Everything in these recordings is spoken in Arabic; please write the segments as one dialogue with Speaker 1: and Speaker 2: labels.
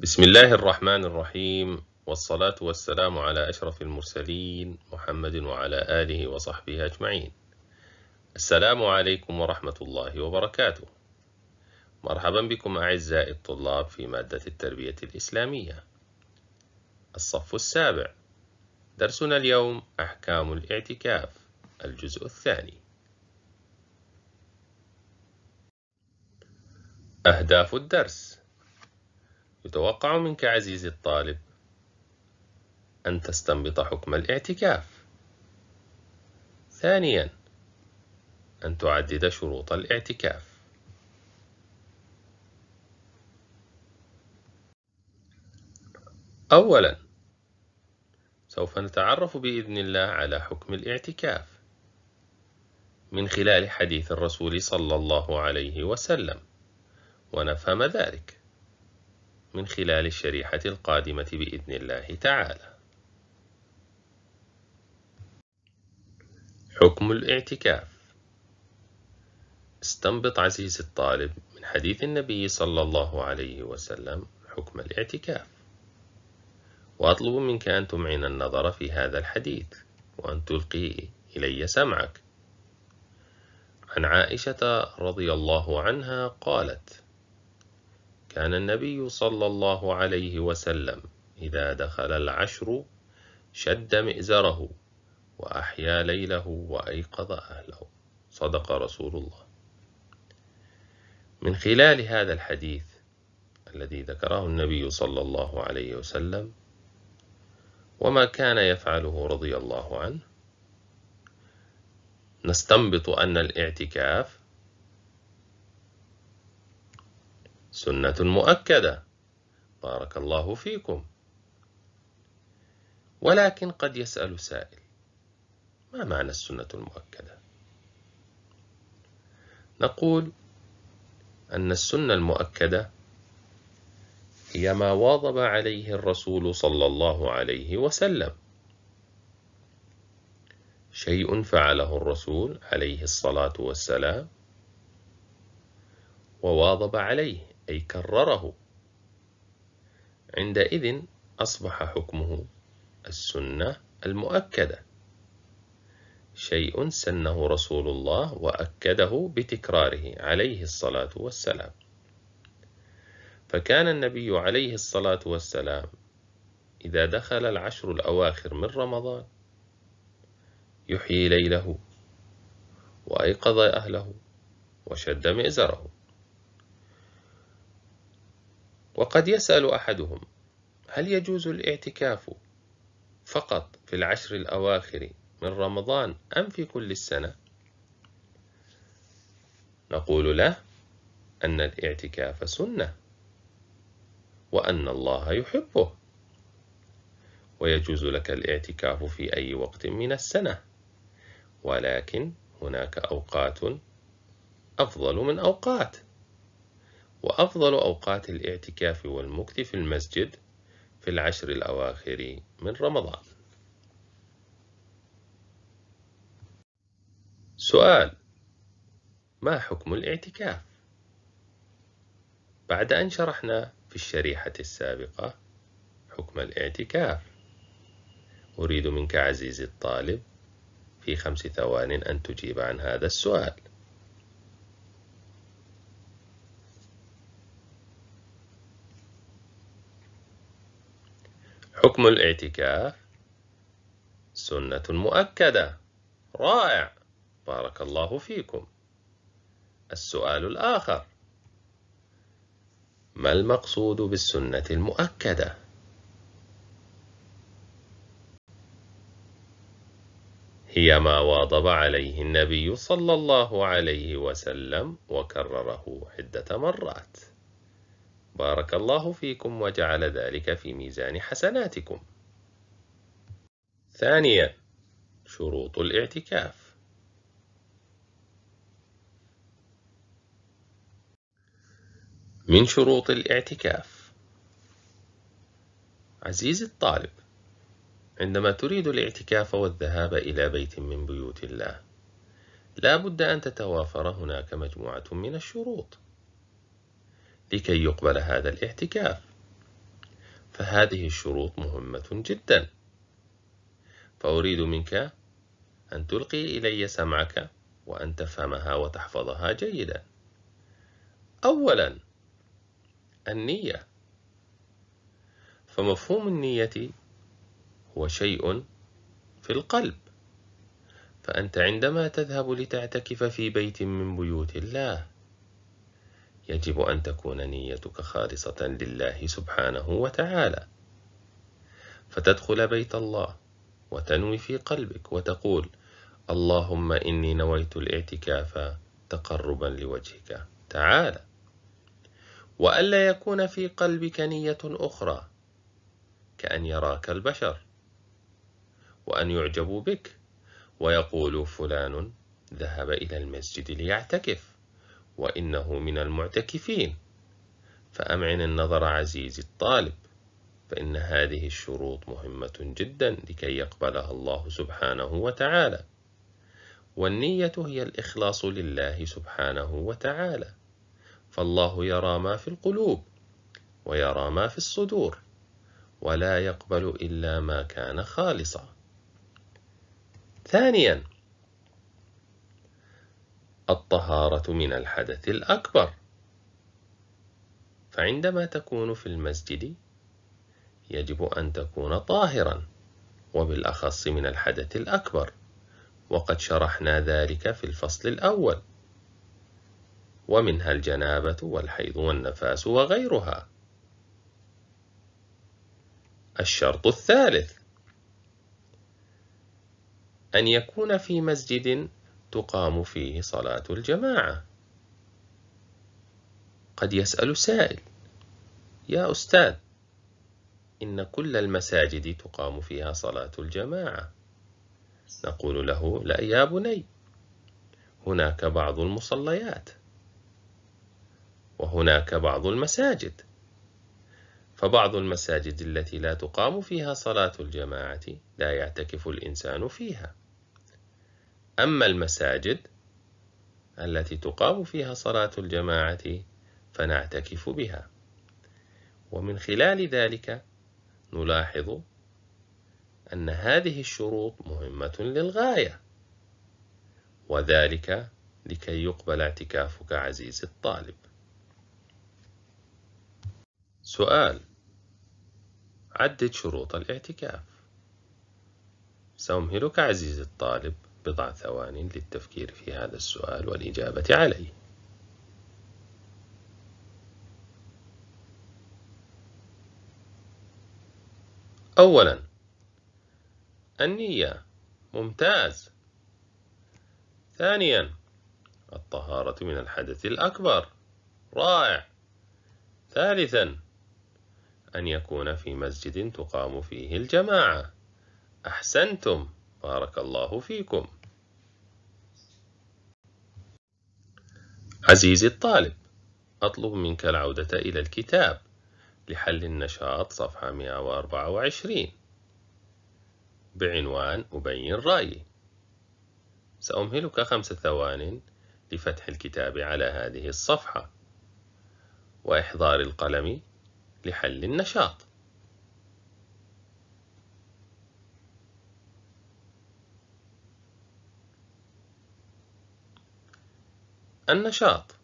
Speaker 1: بسم الله الرحمن الرحيم والصلاة والسلام على أشرف المرسلين محمد وعلى آله وصحبه أجمعين السلام عليكم ورحمة الله وبركاته مرحبا بكم أعزائي الطلاب في مادة التربية الإسلامية الصف السابع درسنا اليوم أحكام الاعتكاف الجزء الثاني أهداف الدرس يتوقع منك عزيزي الطالب أن تستنبط حكم الاعتكاف ثانيا أن تعدد شروط الاعتكاف أولا سوف نتعرف بإذن الله على حكم الاعتكاف من خلال حديث الرسول صلى الله عليه وسلم ونفهم ذلك من خلال الشريحة القادمة بإذن الله تعالى حكم الاعتكاف استنبط عزيزي الطالب من حديث النبي صلى الله عليه وسلم حكم الاعتكاف وأطلب منك أن تمعن النظر في هذا الحديث وأن تلقي إلي سمعك عن عائشة رضي الله عنها قالت كان النبي صلى الله عليه وسلم إذا دخل العشر شد مئزره وأحيا ليله وأيقظ أهله صدق رسول الله من خلال هذا الحديث الذي ذكره النبي صلى الله عليه وسلم وما كان يفعله رضي الله عنه نستنبط أن الاعتكاف سنة مؤكدة بارك الله فيكم ولكن قد يسأل سائل ما معنى السنة المؤكدة؟ نقول أن السنة المؤكدة هي ما واظب عليه الرسول صلى الله عليه وسلم شيء فعله الرسول عليه الصلاة والسلام وواظب عليه أي كرره عندئذ أصبح حكمه السنة المؤكدة شيء سنه رسول الله وأكده بتكراره عليه الصلاة والسلام فكان النبي عليه الصلاة والسلام إذا دخل العشر الأواخر من رمضان يحيي ليله وأيقظ أهله وشد مئزره وقد يسأل أحدهم هل يجوز الاعتكاف فقط في العشر الأواخر من رمضان أم في كل السنة؟ نقول له أن الاعتكاف سنة وأن الله يحبه ويجوز لك الاعتكاف في أي وقت من السنة ولكن هناك أوقات أفضل من أوقات وأفضل أوقات الاعتكاف والمكث في المسجد في العشر الأواخر من رمضان. سؤال: ما حكم الاعتكاف؟ بعد أن شرحنا في الشريحة السابقة حكم الاعتكاف، أريد منك عزيزي الطالب في خمس ثوان أن تجيب عن هذا السؤال. حكم الاعتكاف سنة مؤكدة رائع بارك الله فيكم السؤال الآخر ما المقصود بالسنة المؤكدة؟ هي ما واظب عليه النبي صلى الله عليه وسلم وكرره عدة مرات بارك الله فيكم وجعل ذلك في ميزان حسناتكم ثانيا شروط الاعتكاف من شروط الاعتكاف عزيزي الطالب عندما تريد الاعتكاف والذهاب إلى بيت من بيوت الله لا بد أن تتوافر هناك مجموعة من الشروط لكي يقبل هذا الاعتكاف فهذه الشروط مهمة جدا فأريد منك أن تلقي إلي سمعك وأن تفهمها وتحفظها جيدا أولا النية فمفهوم النية هو شيء في القلب فأنت عندما تذهب لتعتكف في بيت من بيوت الله يجب أن تكون نيتك خالصة لله سبحانه وتعالى فتدخل بيت الله وتنوي في قلبك وتقول اللهم إني نويت الاعتكاف تقربا لوجهك تعالى وألا يكون في قلبك نية أخرى كأن يراك البشر وأن يعجبوا بك ويقولوا فلان ذهب إلى المسجد ليعتكف وإنه من المعتكفين فأمعن النظر عزيزي الطالب فإن هذه الشروط مهمة جدا لكي يقبلها الله سبحانه وتعالى والنية هي الإخلاص لله سبحانه وتعالى فالله يرى ما في القلوب ويرى ما في الصدور ولا يقبل إلا ما كان خالصا ثانيا الطهارة من الحدث الأكبر فعندما تكون في المسجد يجب أن تكون طاهرا وبالأخص من الحدث الأكبر وقد شرحنا ذلك في الفصل الأول ومنها الجنابة والحيض والنفاس وغيرها الشرط الثالث أن يكون في مسجد تقام فيه صلاة الجماعة قد يسأل سائل يا أستاذ إن كل المساجد تقام فيها صلاة الجماعة نقول له لا يا بني هناك بعض المصليات وهناك بعض المساجد فبعض المساجد التي لا تقام فيها صلاة الجماعة لا يعتكف الإنسان فيها أما المساجد التي تقام فيها صلاة الجماعة فنعتكف بها ومن خلال ذلك نلاحظ أن هذه الشروط مهمة للغاية وذلك لكي يقبل اعتكافك عزيزي الطالب سؤال عدد شروط الاعتكاف سأمهلك عزيزي الطالب بضع ثوان للتفكير في هذا السؤال والإجابة عليه أولا النية ممتاز ثانيا الطهارة من الحدث الأكبر رائع ثالثا أن يكون في مسجد تقام فيه الجماعة أحسنتم بارك الله فيكم عزيزي الطالب أطلب منك العودة إلى الكتاب لحل النشاط صفحة 124 بعنوان أبين رأيي سأمهلك خمس ثوان لفتح الكتاب على هذه الصفحة وإحضار القلم لحل النشاط النشاط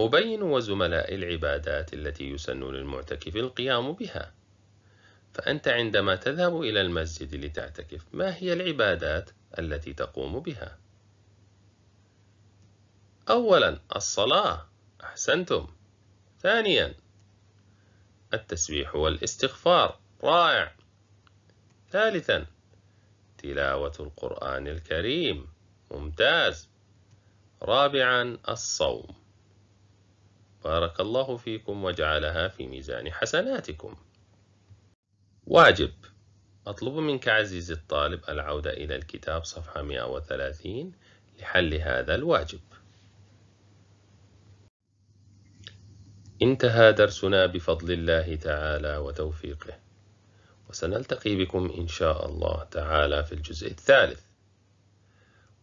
Speaker 1: أبين وزملائي العبادات التي يسن للمعتكف القيام بها فأنت عندما تذهب إلى المسجد لتعتكف ما هي العبادات التي تقوم بها؟ أولا الصلاة أحسنتم ثانيا التسبيح والاستغفار رائع ثالثا تلاوة القرآن الكريم ممتاز رابعا الصوم بارك الله فيكم وجعلها في ميزان حسناتكم واجب أطلب منك عزيزي الطالب العودة إلى الكتاب صفحة 130 لحل هذا الواجب انتهى درسنا بفضل الله تعالى وتوفيقه وسنلتقي بكم إن شاء الله تعالى في الجزء الثالث